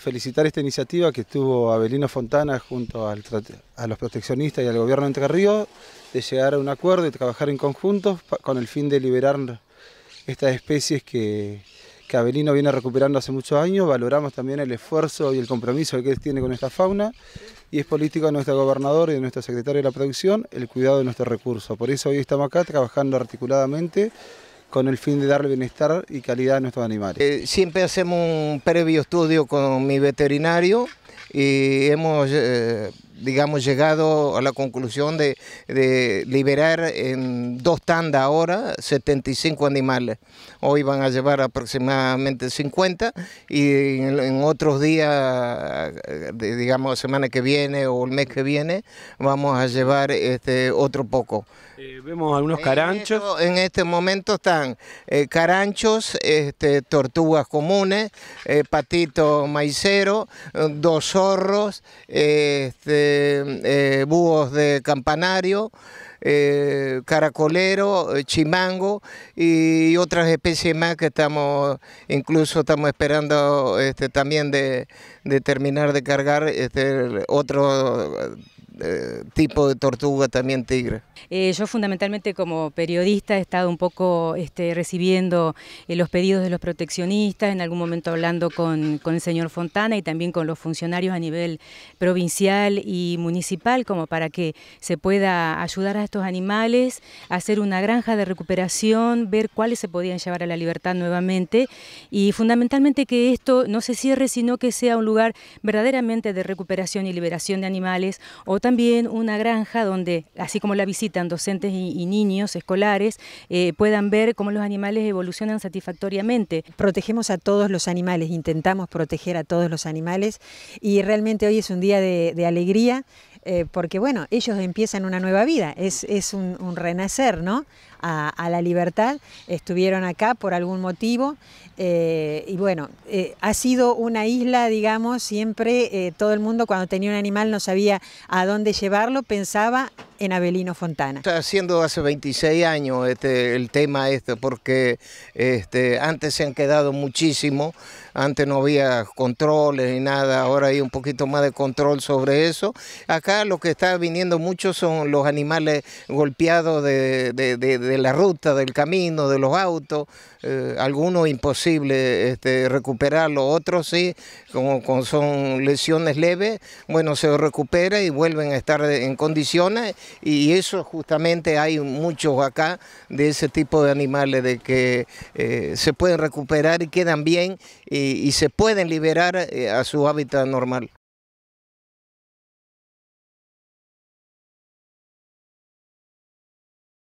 felicitar esta iniciativa que tuvo Abelino Fontana junto a los proteccionistas y al gobierno de Entre Ríos de llegar a un acuerdo y trabajar en conjunto con el fin de liberar estas especies que, que viene recuperando hace muchos años. Valoramos también el esfuerzo y el compromiso que él tiene con esta fauna y es político de nuestro gobernador y de nuestro secretario de la producción el cuidado de nuestros recursos. Por eso hoy estamos acá trabajando articuladamente con el fin de darle bienestar y calidad a nuestros animales. Eh, siempre hacemos un previo estudio con mi veterinario y hemos... Eh, digamos, llegado a la conclusión de, liberar en dos tandas ahora 75 animales. Hoy van a llevar aproximadamente 50 y en, otros días, digamos, semana que viene o el mes que viene, vamos a llevar este otro poco. Eh, vemos algunos caranchos. En, este momento están eh, caranchos, este, tortugas comunes, patitos eh, patito maicero, dos zorros, este, eh, eh, búhos de campanario, eh, caracolero, chimango y otras especies más que estamos, incluso estamos esperando este, también de, terminar de cargar este, otro eh, tipo de tortuga también tigre? Eh, yo fundamentalmente como periodista he estado un poco este, recibiendo eh, los pedidos de los proteccionistas, en algún momento hablando con, el señor Fontana y también con los funcionarios a nivel provincial y municipal, como para que se pueda ayudar a estos animales, hacer una granja de recuperación, ver cuáles se podían llevar a la libertad nuevamente y fundamentalmente que esto no se cierre, sino que sea un lugar verdaderamente de recuperación y liberación de animales o también una granja donde, así como la visitan docentes y, niños escolares, eh, puedan ver cómo los animales evolucionan satisfactoriamente. Protegemos a todos los animales, intentamos proteger a todos los animales y realmente hoy es un día de, alegría eh, porque, bueno, ellos empiezan una nueva vida, es, un, un renacer, ¿no? a, la libertad, estuvieron acá por algún motivo. Eh, y bueno, eh, ha sido una isla, digamos, siempre eh, todo el mundo cuando tenía un animal no sabía a dónde llevarlo, pensaba en Abelino Fontana. Está haciendo hace 26 años este, el tema este, porque este, antes se han quedado muchísimo, antes no había controles ni nada, ahora hay un poquito más de control sobre eso. Acá lo que está viniendo mucho son los animales golpeados de de la ruta, del camino, de los autos, eh, algunos imposible este, recuperarlo, otros sí, como, son lesiones leves, bueno, se recupera y vuelven a estar en condiciones y eso justamente hay muchos acá de ese tipo de animales de que eh, se pueden recuperar y quedan bien y se pueden liberar eh, a su hábitat normal.